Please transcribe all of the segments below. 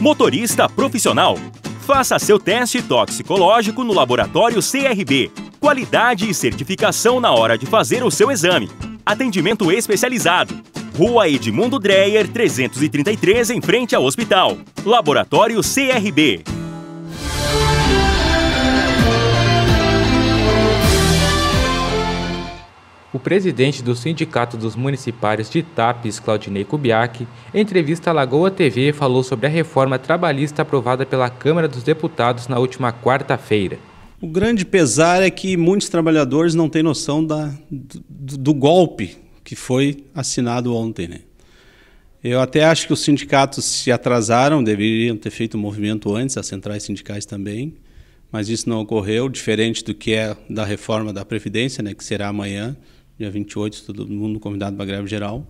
Motorista profissional. Faça seu teste toxicológico no laboratório CRB. Qualidade e certificação na hora de fazer o seu exame. Atendimento especializado. Rua Edmundo Dreyer, 333, em frente ao hospital. Laboratório CRB. O presidente do Sindicato dos Municipais de Itapes, Claudinei Kubiak, em entrevista à Lagoa TV, falou sobre a reforma trabalhista aprovada pela Câmara dos Deputados na última quarta-feira. O grande pesar é que muitos trabalhadores não têm noção da, do, do, golpe que foi assinado ontem. Né? Eu até acho que os sindicatos se atrasaram, deveriam ter feito o um movimento antes, as centrais sindicais também, mas isso não ocorreu, diferente do que é da reforma da Previdência, né, que será amanhã dia 28, todo mundo convidado para a greve geral.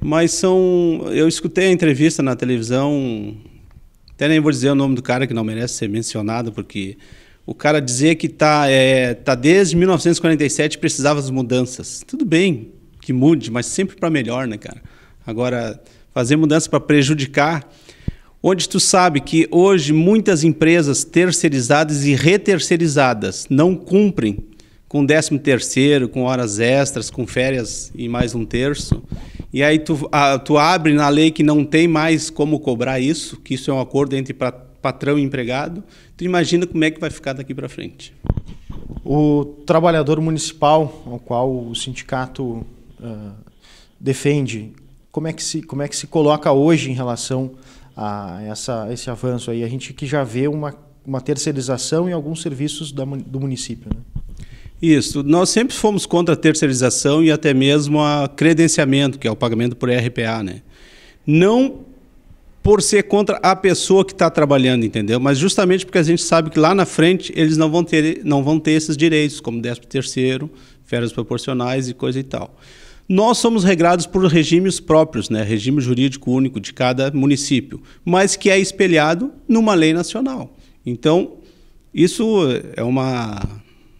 Mas são. Eu escutei a entrevista na televisão, até nem vou dizer o nome do cara que não merece ser mencionado, porque o cara dizia que está é, tá desde 1947 precisava das mudanças. Tudo bem que mude, mas sempre para melhor, né, cara? Agora, fazer mudança para prejudicar onde tu sabe que hoje muitas empresas terceirizadas e reterceirizadas não cumprem com 13 terceiro, com horas extras, com férias e mais um terço. E aí tu, a, tu abre na lei que não tem mais como cobrar isso, que isso é um acordo entre pra, patrão e empregado. Tu imagina como é que vai ficar daqui para frente. O trabalhador municipal, ao qual o sindicato uh, defende, como é, que se, como é que se coloca hoje em relação a essa, esse avanço aí? A gente que já vê uma, uma terceirização em alguns serviços da, do município. Né? Isso. Nós sempre fomos contra a terceirização e até mesmo a credenciamento, que é o pagamento por RPA, né? Não por ser contra a pessoa que está trabalhando, entendeu? Mas justamente porque a gente sabe que lá na frente eles não vão ter, não vão ter esses direitos, como 13 terceiro, férias proporcionais e coisa e tal. Nós somos regrados por regimes próprios, né? regime jurídico único de cada município, mas que é espelhado numa lei nacional. Então, isso é uma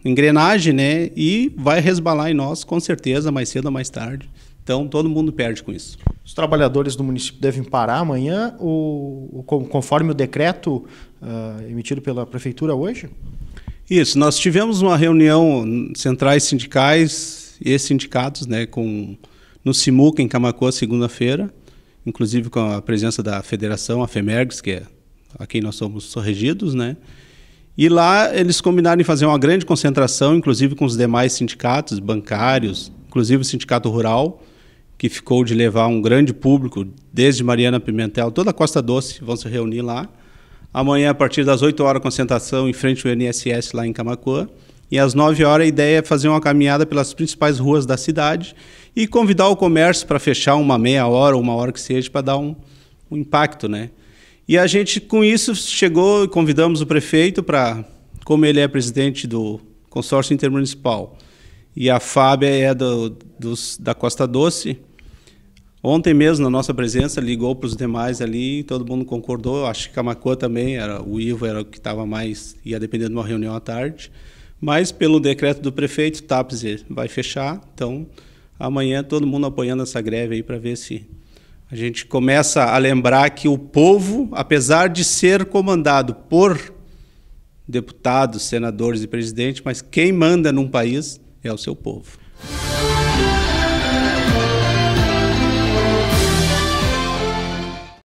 engrenagem, né? E vai resbalar em nós, com certeza, mais cedo ou mais tarde. Então, todo mundo perde com isso. Os trabalhadores do município devem parar amanhã, ou, conforme o decreto uh, emitido pela prefeitura hoje? Isso, nós tivemos uma reunião centrais sindicais e sindicatos, né, com no Simuca em Camacoa segunda-feira, inclusive com a presença da federação, a Femergs, que é a quem nós somos sorregidos, né? E lá eles combinaram em fazer uma grande concentração, inclusive com os demais sindicatos bancários, inclusive o Sindicato Rural, que ficou de levar um grande público, desde Mariana Pimentel, toda a Costa Doce, vão se reunir lá. Amanhã, a partir das 8 horas, concentração em frente ao INSS lá em Camacuã. E às 9 horas, a ideia é fazer uma caminhada pelas principais ruas da cidade e convidar o comércio para fechar uma meia hora, uma hora que seja, para dar um, um impacto, né? E a gente, com isso, chegou e convidamos o prefeito para, como ele é presidente do consórcio intermunicipal e a Fábia é do, dos, da Costa Doce, ontem mesmo, na nossa presença, ligou para os demais ali, todo mundo concordou, acho que a Camacuã também, era, o Ivo era o que estava mais, ia depender de uma reunião à tarde, mas pelo decreto do prefeito, TAPS eh, vai fechar, então amanhã todo mundo apoiando essa greve aí para ver se a gente começa a lembrar que o povo, apesar de ser comandado por deputados, senadores e presidente, mas quem manda num país é o seu povo.